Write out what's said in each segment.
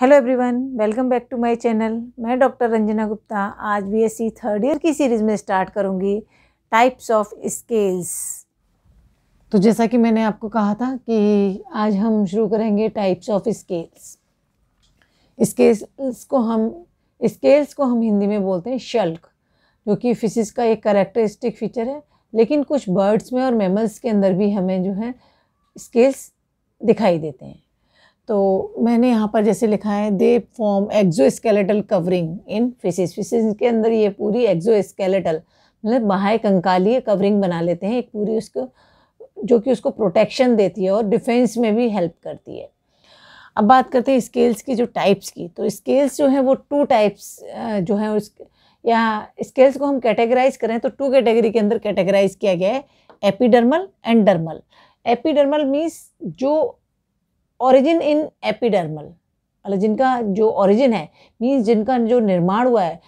hello everyone welcome back to my channel मैं doctor Ranjana Gupta आज BSc third year की series में स्टार्ट करूंगी टाइप्स ऑफ स्केल्स तो जैसा कि मैंने आपको कहा था कि आज हम शुरू करेंगे टाइप्स ऑफ स्केल्स स्केल्स को हम स्केल्स को हम हिंदी में बोलते हैं शल्क जो कि फिशिस का एक करेक्टरिस्टिक फीचर है लेकिन कुछ बर्ड्स में और मेमल्स के अंदर भी हमें जो है स्केल्स दिखाई देते हैं तो मैंने यहाँ पर जैसे लिखा है they form exoskeletal covering in fishes fishes के अंदर ये पूरी एक्जोस्केलेटल मतलब बाह्य कंकालीय कवरिंग बना लेते हैं एक पूरी उसको जो कि उसको प्रोटेक्शन देती है और डिफेंस में भी हेल्प करती है अब बात करते हैं स्केल्स की जो टाइप्स की तो स्केल्स जो हैं वो टू टाइप्स जो है उस या स्केल्स को हम कैटेगराइज करें तो टू कैटेगरी के अंदर कैटेगराइज किया गया है epidermal and dermal epidermal means जो ऑरिजिन इन एपिडर्मल मतलब जिनका जो ऑरिजिन है मीन्स जिनका जो निर्माण हुआ है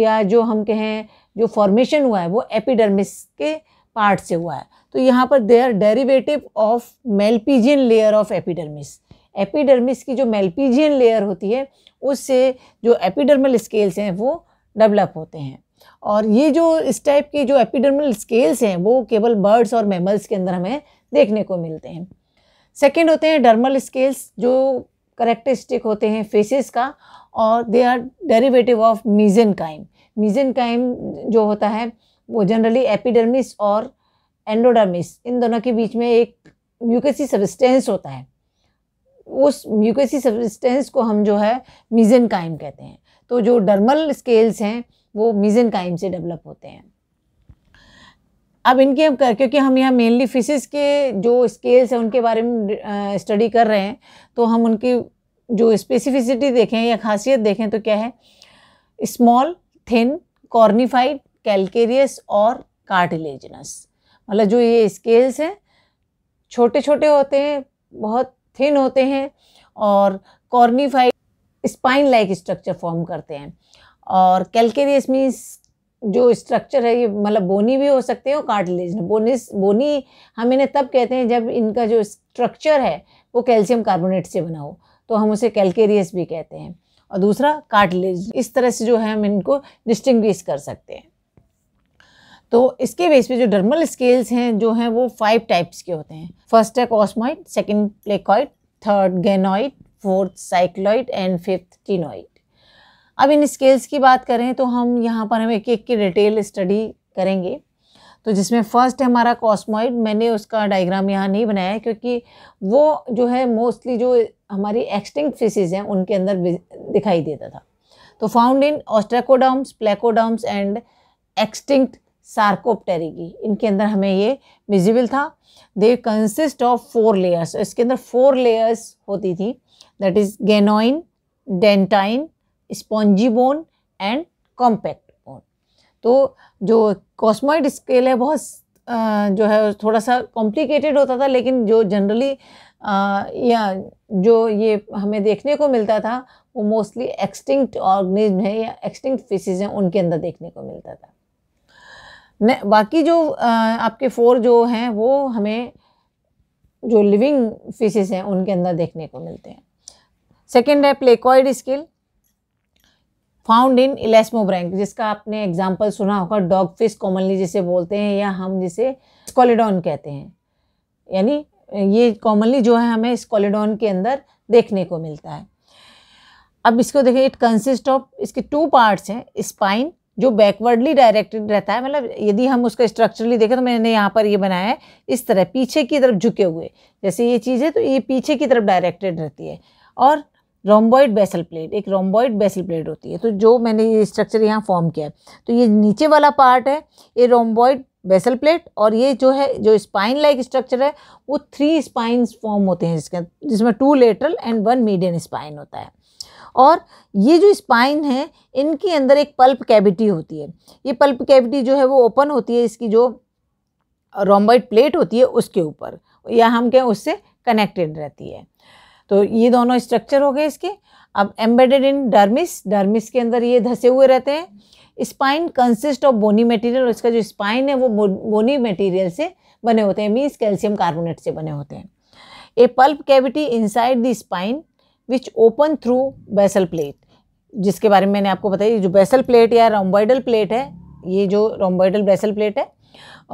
या जो हम कहें जो फॉर्मेशन हुआ है वो एपिडर्मिस के पार्ट से हुआ है तो यहाँ पर they are derivative of Malpighian layer of epidermis epidermis की जो मेलपीजियन लेयर होती है उससे जो एपिडर्मल स्केल्स हैं वो डेवलप होते हैं और ये जो इस टाइप के जो एपिडर्मल स्केल्स हैं वो केवल बर्ड्स और मेमल्स के अंदर हमें देखने को मिलते हैं सेकेंड होते हैं डर्मल स्केल्स जो करेक्टरिस्टिक होते हैं फेसेस का और they are derivative of mesenchyme mesenchyme जो होता है वो जनरली एपिडर्मिस और एंडोडर्मिस इन दोनों के बीच में एक म्यूकेसी सबिस्टेंस होता है उस म्यूकेसी सब्सटेंस को हम जो है मीजन काइम कहते हैं तो जो डर्मल स्केल्स हैं वो मीजन काइम से डेवलप होते हैं अब इनके हम कर क्योंकि हम यहाँ मेनली फिशेस के जो स्केल्स हैं उनके बारे में स्टडी कर रहे हैं तो हम उनकी जो स्पेसिफिसिटी देखें या खासियत देखें तो क्या है स्मॉल थिन कॉर्निफाइड कैलकेरियस और कार्टिलेजनस मतलब जो ये स्केल्स हैं छोटे छोटे होते हैं बहुत थिन होते हैं और cornified spine like structure form करते हैं और कैलकेरियस मीन्स जो स्ट्रक्चर है ये मतलब बोनी भी हो सकते हैं और कार्टिलेज बोनिस बोनी हम इन्हें तब कहते हैं जब इनका जो स्ट्रक्चर है वो कैल्शियम कार्बोनेट से बना हो तो हम उसे कैलकेरियस भी कहते हैं और दूसरा कार्टिलेज इस तरह से जो है हम इनको डिस्टिंग कर सकते हैं तो इसके बेस पे जो डर्मल स्केल्स हैं जो हैं वो फाइव टाइप्स के होते हैं फर्स्ट है cosmoid second placoid third ganoid fourth cycloid and fifth ctenoid अब इन स्केल्स की बात करें तो हम यहाँ पर हम एक एक की डिटेल स्टडी करेंगे तो जिसमें फर्स्ट है हमारा कॉस्मोइड मैंने उसका डायग्राम यहाँ नहीं बनाया है क्योंकि वो जो है मोस्टली जो हमारी एक्सटिंक्ट फिशेज हैं उनके अंदर दिखाई देता था तो found in ostracoderms placoderms and extinct sarcopterygii इनके अंदर हमें ये विजिबल था they consist of four layers इसके अंदर फोर लेयर्स होती थी that is ganoine dentine spongy bone and compact bone तो जो कॉस्मॉइड स्केल है बहुत जो है थोड़ा सा कॉम्प्लिकेटेड होता था लेकिन जो जनरली या जो ये हमें देखने को मिलता था वो मोस्टली एक्सटिंक्ट ऑर्गेनिज्म है या एक्सटिंक्ट फिशेज हैं उनके अंदर देखने को मिलता था बाकी जो आपके फोर जो हैं वो हमें जो लिविंग फिशेज हैं उनके अंदर देखने को मिलते हैं सेकेंड है placoid scale found in elasmobranch जिसका आपने एग्जाम्पल सुना होगा डॉग फिश कॉमनली जिसे बोलते हैं या हम जिसे स्कॉलिडॉन कहते हैं यानी ये कॉमनली जो है हमें स्कॉलिडॉन के अंदर देखने को मिलता है अब इसको देखिए इट कंसिस्ट ऑफ इसके टू पार्ट्स हैं स्पाइन जो बैकवर्डली डायरेक्टेड रहता है मतलब यदि हम उसका स्ट्रक्चरली देखें तो मैंने यहाँ पर ये बनाया है इस तरह पीछे की तरफ झुके हुए जैसे ये चीज़ है तो ये पीछे की तरफ डायरेक्टेड रहती है और रोम्बॉइड बेसल प्लेट एक रोम्बॉइड बेसल प्लेट होती है तो जो मैंने ये स्ट्रक्चर यहाँ फॉर्म किया है तो ये नीचे वाला पार्ट है ये रोम्बॉइड बेसल प्लेट और ये जो है जो स्पाइन लाइक स्ट्रक्चर है वो थ्री स्पाइन्स फॉर्म होते हैं जिसके जिसमें two lateral and one median spine होता है और ये जो स्पाइन है इनके अंदर एक पल्प कैविटी होती है ये पल्प कैविटी जो है वो ओपन होती है इसकी जो रोम्बॉइड प्लेट होती है उसके ऊपर या हम कहें उससे कनेक्टेड रहती है तो ये दोनों स्ट्रक्चर हो गए इसके अब एम्बेडेड इन डर्मिस डर्मिस के अंदर ये धसे हुए रहते हैं spine consist of bony material और इसका जो स्पाइन है वो बोनी मटेरियल से बने होते हैं मीन्स कैल्शियम कार्बोनेट से बने होते हैं a pulp cavity inside the spine which open through basal plate जिसके बारे में मैंने आपको बताया जो बेसल प्लेट या रोम्बॉइडल प्लेट है ये जो रोम्बॉइडल बेसल प्लेट है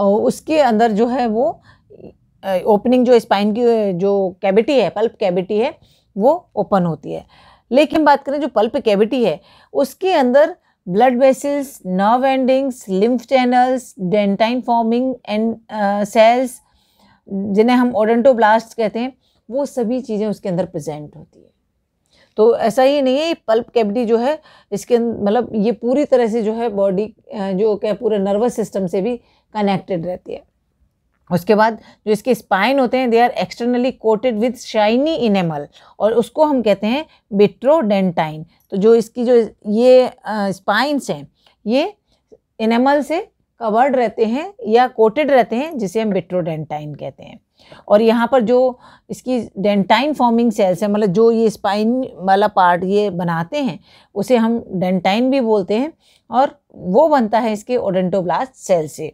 उसके अंदर जो है वो ओपनिंग जो स्पाइन की जो कैविटी है पल्प कैविटी है वो ओपन होती है लेकिन बात करें जो पल्प कैविटी है उसके अंदर blood vessels nerve endings lymph channels dentine forming and cells जिन्हें हम ओडेंटोब्लास्ट कहते हैं वो सभी चीज़ें उसके अंदर प्रेजेंट होती है तो ऐसा ही नहीं है ये पल्प कैविटी जो है इसके अं, मतलब ये पूरी तरह से जो है बॉडी जो क्या पूरे नर्वस सिस्टम से भी कनेक्टेड रहती है उसके बाद जो इसके स्पाइन होते हैं they are externally coated with shiny enamel और उसको हम कहते हैं बिट्रोडेंटाइन तो जो इसकी जो ये स्पाइंस हैं ये इनेमल से कवर्ड रहते हैं या कोटेड रहते हैं जिसे हम बिट्रोडेंटाइन कहते हैं और यहाँ पर जो इसकी डेंटाइन फॉर्मिंग सेल्स है मतलब जो ये स्पाइन वाला पार्ट ये बनाते हैं उसे हम डेंटाइन भी बोलते हैं और वो बनता है इसके ओडेंटोब्लास्ट सेल से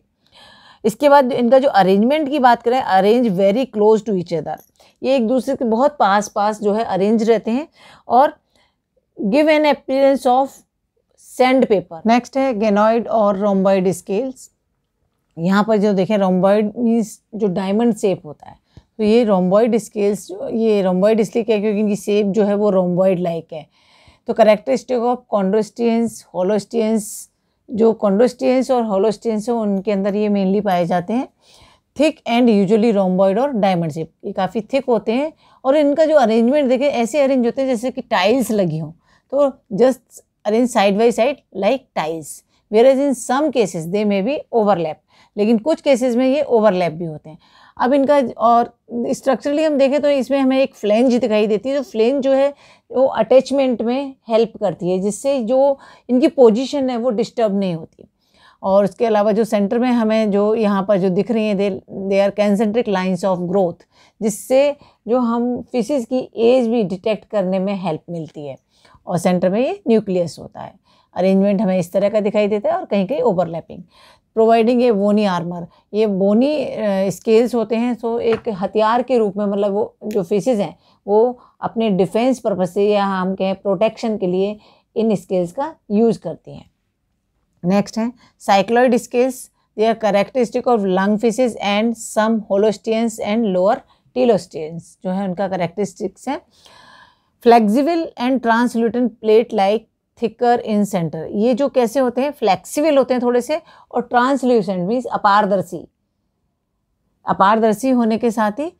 इसके बाद इनका जो अरेंजमेंट की बात करें arrange very close to each other ये एक दूसरे के बहुत पास पास जो है अरेंज रहते हैं और give an appearance of sand paper next है गेनॉइड और रोम्बॉइड स्केल्स यहाँ पर जो देखें रोम्बॉइड मीन्स जो डायमंड सेप होता है तो ये रोम्बॉइड स्केल्स ये रोम्बॉइड इसलिए क्या क्योंकि इनकी सेप जो है वो रोम्बॉइड लाइक है तो करेक्टरिस्टिक ऑफ कॉन्ड्रोस्टियंस होलोस्टियंस जो कॉन्डोस्टियंस और होलोस्टियंस हैं उनके अंदर ये मेनली पाए जाते हैं थिक एंड यूजुअली रोम्बॉइड और डायमंड शेप ये काफ़ी थिक होते हैं और इनका जो अरेंजमेंट देखें ऐसे अरेंज होते हैं जैसे कि टाइल्स लगी हों तो just arrange side by side like tiles whereas in some cases they may be overlap लेकिन कुछ केसेस में ये ओवरलैप भी होते हैं अब इनका और स्ट्रक्चरली हम देखें तो इसमें हमें एक फ्लेंज दिखाई देती है तो फ्लेंज जो है वो अटैचमेंट में हेल्प करती है जिससे जो इनकी पोजीशन है वो डिस्टर्ब नहीं होती और उसके अलावा जो सेंटर में हमें जो यहाँ पर जो दिख रही हैं they they are concentric lines of growth जिससे जो हम फिशेज़ की एज भी डिटेक्ट करने में हेल्प मिलती है और सेंटर में ये न्यूक्लियस होता है अरेंजमेंट हमें इस तरह का दिखाई देता है और कहीं कहीं overlapping providing a bony armour ये बोनी स्केल्स होते हैं सो एक हथियार के रूप में मतलब वो जो फिशेज हैं वो अपने डिफेंस पर्पज से या हम कहें प्रोटेक्शन के लिए इन स्केल्स का यूज करती हैं नेक्स्ट है cycloid scales they are characteristic of lung fishes and some holosteans and lower teleosteans जो है उनका करेक्टरिस्टिक्स है flexible and translucent plate like thicker in centre ये जो कैसे होते हैं फ्लेक्सिबल होते हैं थोड़े से और ट्रांसल्यूसेंट मीन्स अपारदर्शी अपारदर्शी होने के साथ ही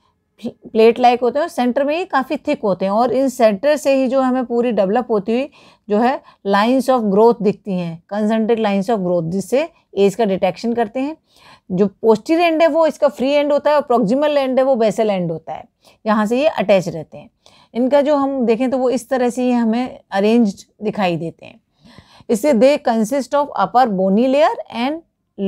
प्लेट लाइक होते हैं और सेंटर में ही काफ़ी थिक होते हैं और इन सेंटर से ही जो हमें पूरी डेवलप होती हुई जो है लाइंस ऑफ ग्रोथ दिखती हैं कंसनट्रेट लाइंस ऑफ ग्रोथ जिससे एज का डिटेक्शन करते हैं जो पोस्टीर एंड है वो इसका फ्री एंड होता है और प्रोक्सिमल एंड है वो बेसल एंड होता है यहाँ से ये अटैच रहते हैं इनका जो हम देखें तो वो इस तरह से ही हमें अरेंज दिखाई देते हैं इससे they consist of upper bony layer and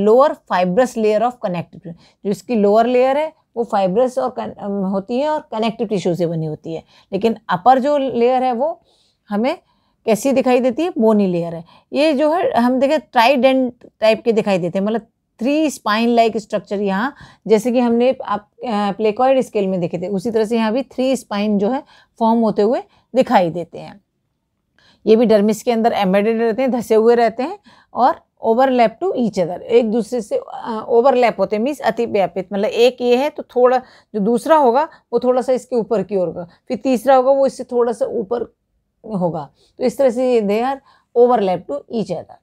lower fibrous layer of connective जो इसकी लोअर लेयर है वो फाइब्रस और कन, होती है और कनेक्टिव टिश्यू से बनी होती है लेकिन अपर जो लेयर है वो हमें कैसी दिखाई देती है बोनी लेयर है ये जो है हम देखें ट्राइडेंट टाइप के दिखाई देते हैं मतलब थ्री स्पाइन लाइक स्ट्रक्चर यहाँ जैसे कि हमने आप प्लेकॉइड स्केल में देखे थे उसी तरह से यहाँ भी थ्री स्पाइन जो है फॉर्म होते हुए दिखाई देते हैं ये भी डर्मिस के अंदर एम्बेडेड रहते हैं धसे हुए रहते हैं और ओवरलैप टू ईच अदर एक दूसरे से ओवरलैप होते हैं मीन्स अतिव्यापित मतलब एक ये है तो थोड़ा जो दूसरा होगा वो थोड़ा सा इसके ऊपर की ओर होगा फिर तीसरा होगा वो इससे थोड़ा सा ऊपर होगा तो इस तरह से they are overlap to each other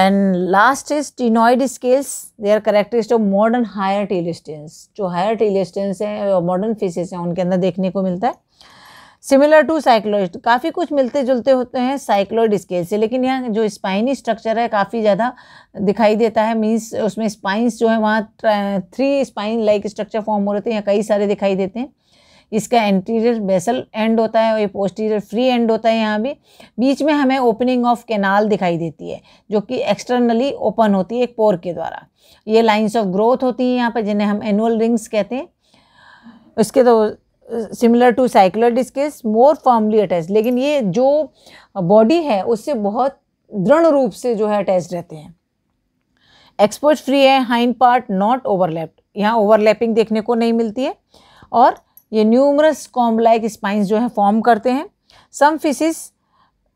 and last is ctenoid scales they are characterist of modern higher teleosteans जो हायर टेलिस्टेंस हैं मॉडर्न फेसेस हैं उनके अंदर देखने को मिलता है सिमिलर टू साइक्लोइड काफ़ी कुछ मिलते जुलते होते हैं साइक्लोइड स्केल से लेकिन यहाँ जो स्पाइनी स्ट्रक्चर है काफ़ी ज़्यादा दिखाई देता है मीन्स उसमें स्पाइंस जो है वहाँ three spine like structure form हो रहे थे यहाँ कई सारे दिखाई देते हैं इसका एंटीरियर बेसल एंड होता है और ये पोस्टीरियर फ्री एंड होता है यहाँ भी बीच में हमें ओपनिंग ऑफ कैनाल दिखाई देती है जो कि एक्सटर्नली ओपन होती है एक पोर के द्वारा ये लाइंस ऑफ ग्रोथ होती है यहाँ पर जिन्हें हम एनुअल रिंग्स कहते हैं उसके तो similar to cycloid discs more firmly attach लेकिन ये जो बॉडी है उससे बहुत दृढ़ रूप से जो है अटैच रहते हैं एक्सपोज फ्री है हाइंड पार्ट नॉट ओवरलैप्ड यहाँ ओवरलैपिंग देखने को नहीं मिलती है और ये न्यूमरस कॉम्बलाइक लाइक स्पाइंस जो है फॉर्म करते हैं सम फिशिस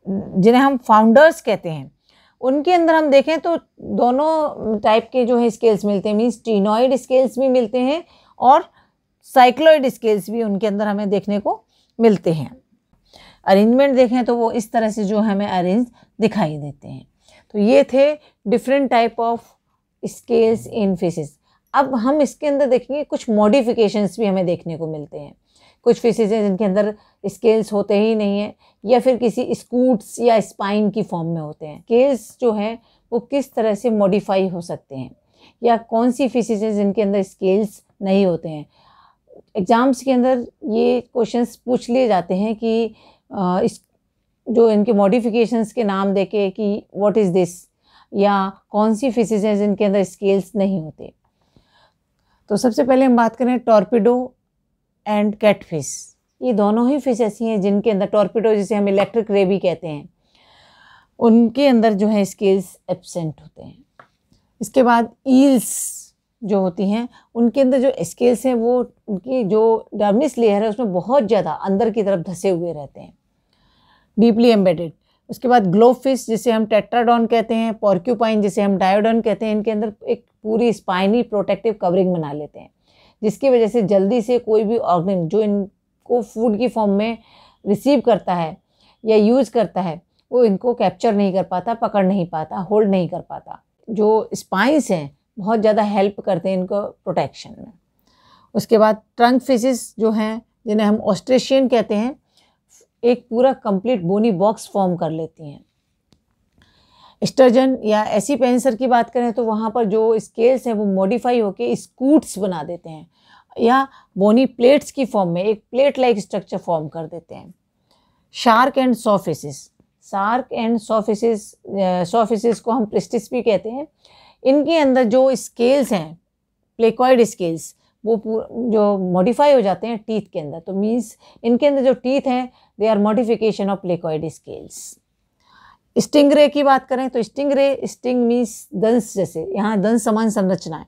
जिन्हें हम फाउंडर्स कहते हैं उनके अंदर हम देखें तो दोनों टाइप के जो है स्केल्स मिलते हैं मीन्स टीनॉइड स्केल्स भी मिलते हैं और साइक्लोइड स्केल्स भी उनके अंदर हमें देखने को मिलते हैं अरेंजमेंट देखें तो वो इस तरह से जो हमें अरेंज दिखाई देते हैं तो ये थे different type of scales in fishes अब हम इसके अंदर देखेंगे कुछ मॉडिफिकेशंस भी हमें देखने को मिलते हैं कुछ फिशेज हैं जिनके अंदर स्केल्स होते ही नहीं हैं या फिर किसी स्कूट्स या स्पाइन की फॉर्म में होते हैं स्केल्स जो हैं वो किस तरह से मॉडिफाई हो सकते हैं या कौन सी फिशेज हैं जिनके अंदर स्केल्स नहीं होते हैं एग्ज़ाम्स के अंदर ये क्वेश्चंस पूछ लिए जाते हैं कि इस जो इनके मॉडिफिकेशंस के नाम देके कि व्हाट इज़ दिस या कौन सी फिशेज हैं जिनके अंदर स्केल्स नहीं होते तो सबसे पहले हम बात करें टॉर्पिडो एंड कैट फिश ये दोनों ही फिश ऐसी हैं जिनके अंदर टॉर्पिडो जिसे हम इलेक्ट्रिक रे भी कहते हैं उनके अंदर जो है स्केल्स एबसेंट होते हैं इसके बाद ईल्स जो होती हैं उनके अंदर जो स्केल्स हैं वो उनकी जो डर्मिस लेयर है उसमें बहुत ज़्यादा अंदर की तरफ धसे हुए रहते हैं डीपली एम्बेडेड उसके बाद ग्लोफिश जिसे हम टेट्राडॉन कहते हैं पॉर्क्यूपाइन जिसे हम डायोडॉन कहते हैं इनके अंदर एक पूरी स्पाइनी प्रोटेक्टिव कवरिंग बना लेते हैं जिसकी वजह से जल्दी से कोई भी ऑर्गन जो इनको फूड की फॉर्म में रिसीव करता है या यूज़ करता है वो इनको कैप्चर नहीं कर पाता पकड़ नहीं पाता होल्ड नहीं कर पाता जो स्पाइंस हैं बहुत ज़्यादा हेल्प करते हैं इनको प्रोटेक्शन में उसके बाद ट्रंक फिशेस जो हैं जिन्हें हम ऑस्ट्रेशियन कहते हैं एक पूरा कंप्लीट बोनी बॉक्स फॉर्म कर लेती हैं स्टर्जन या ऐसी पेंसर की बात करें तो वहाँ पर जो स्केल्स हैं वो मॉडिफाई होकर स्कूट्स बना देते हैं या बोनी प्लेट्स की फॉर्म में एक प्लेट लाइक स्ट्रक्चर फॉर्म कर देते हैं shark and sawfish shark and sawfish sawfish को हम प्रिस्टिस भी कहते हैं इनके अंदर जो स्केल्स हैं प्लेकॉइड स्केल्स वो जो मॉडिफाई हो जाते हैं टीथ के अंदर तो मीन्स इनके अंदर जो टीथ हैं they are modification of placoid scales sting ray की बात करें तो स्टिंग रे स्टिंग मीन्स दंस जैसे यहाँ दंस समान संरचना है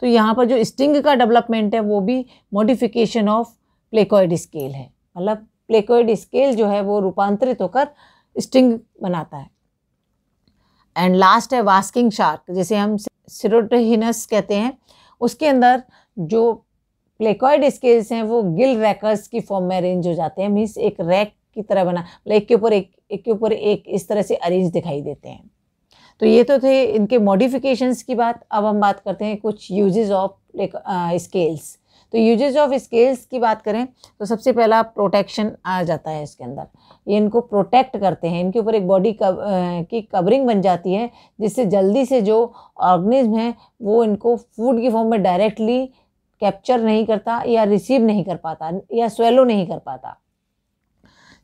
तो यहाँ पर जो स्टिंग का डेवलपमेंट है वो भी मॉडिफिकेशन ऑफ प्लेकॉइड स्केल है मतलब प्लेकॉइड स्केल जो है वो रूपांतरित होकर स्टिंग बनाता है एंड लास्ट है वास्किंग शार्क जिसे हम सिरोटोहिनस कहते हैं उसके अंदर जो प्लेकॉइड स्केल्स हैं वो गिल रैकर्स की फॉर्म में अरेंज हो जाते हैं मीन्स एक रैक की तरह बना एक के ऊपर एक एक के ऊपर एक इस तरह से अरेंज दिखाई देते हैं तो ये तो थे इनके मॉडिफिकेशंस की बात अब हम बात करते हैं कुछ यूजेस ऑफ स्केल्स तो यूजेज ऑफ स्केल्स की बात करें तो सबसे पहला प्रोटेक्शन आ जाता है इसके अंदर ये इनको प्रोटेक्ट करते हैं इनके ऊपर एक बॉडी कव, की कवरिंग बन जाती है जिससे जल्दी से जो ऑर्गेनिज्म है वो इनको फूड की फॉर्म में डायरेक्टली कैप्चर नहीं करता या रिसीव नहीं कर पाता या स्वेलो नहीं कर पाता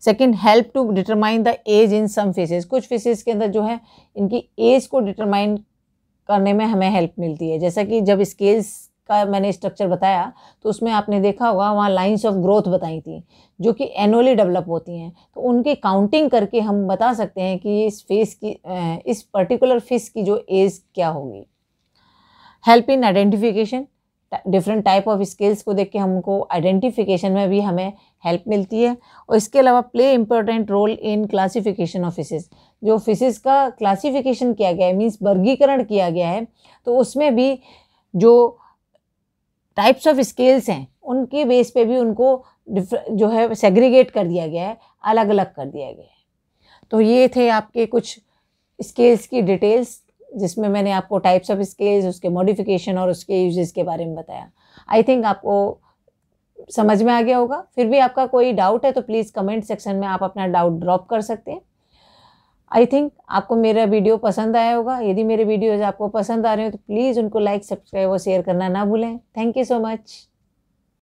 second help to determine the age in some fishes कुछ फेसेस के अंदर जो है इनकी एज को डिटरमाइन करने में हमें हेल्प मिलती है जैसा कि जब स्केल्स का मैंने स्ट्रक्चर बताया तो उसमें आपने देखा होगा वहाँ लाइन्स ऑफ ग्रोथ बताई थी जो कि एनुअली डेवलप होती हैं तो उनकी काउंटिंग करके हम बता सकते हैं कि इस फेस की इस पर्टिकुलर फिस की जो एज क्या होगी help in identification different type of scales को देख के हमको आइडेंटिफिकेशन में भी हमें हेल्प मिलती है और इसके अलावा play important role in classification of fishes जो फिशेस का क्लासिफिकेशन किया गया है मीन्स वर्गीकरण किया गया है तो उसमें भी जो टाइप्स ऑफ स्केल्स हैं उनके बेस पे भी उनको जो है सेग्रीगेट कर दिया गया है अलग अलग कर दिया गया है तो ये थे आपके कुछ स्केल्स की डिटेल्स जिसमें मैंने आपको टाइप्स ऑफ स्केल्स उसके मॉडिफिकेशन और उसके यूजेस के बारे में बताया आई थिंक आपको समझ में आ गया होगा फिर भी आपका कोई डाउट है तो प्लीज़ कमेंट सेक्शन में आप अपना डाउट ड्रॉप कर सकते हैं आई थिंक आपको मेरा वीडियो पसंद आया होगा यदि मेरे वीडियोज़ आपको पसंद आ रहे हो तो प्लीज़ उनको लाइक सब्सक्राइब और शेयर करना ना भूलें थैंक यू सो मच